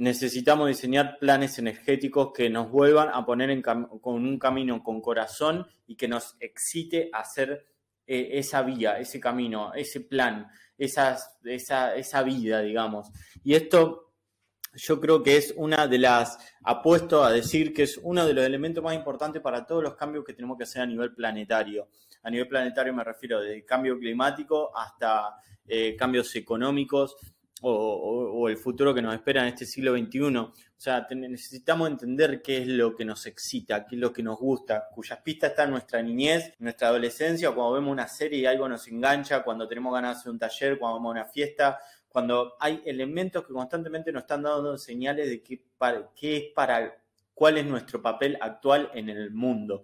necesitamos diseñar planes energéticos que nos vuelvan a poner en con un camino con corazón y que nos excite a hacer eh, esa vía, ese camino, ese plan, esas, esa, esa vida, digamos. Y esto yo creo que es una de las, apuesto a decir que es uno de los elementos más importantes para todos los cambios que tenemos que hacer a nivel planetario. A nivel planetario me refiero del cambio climático hasta eh, cambios económicos, o, el futuro que nos espera en este siglo XXI. O sea, necesitamos entender qué es lo que nos excita, qué es lo que nos gusta, cuyas pistas están nuestra niñez, nuestra adolescencia, cuando vemos una serie y algo nos engancha, cuando tenemos ganas de hacer un taller, cuando vamos a una fiesta, cuando hay elementos que constantemente nos están dando señales de qué, qué es para cuál es nuestro papel actual en el mundo.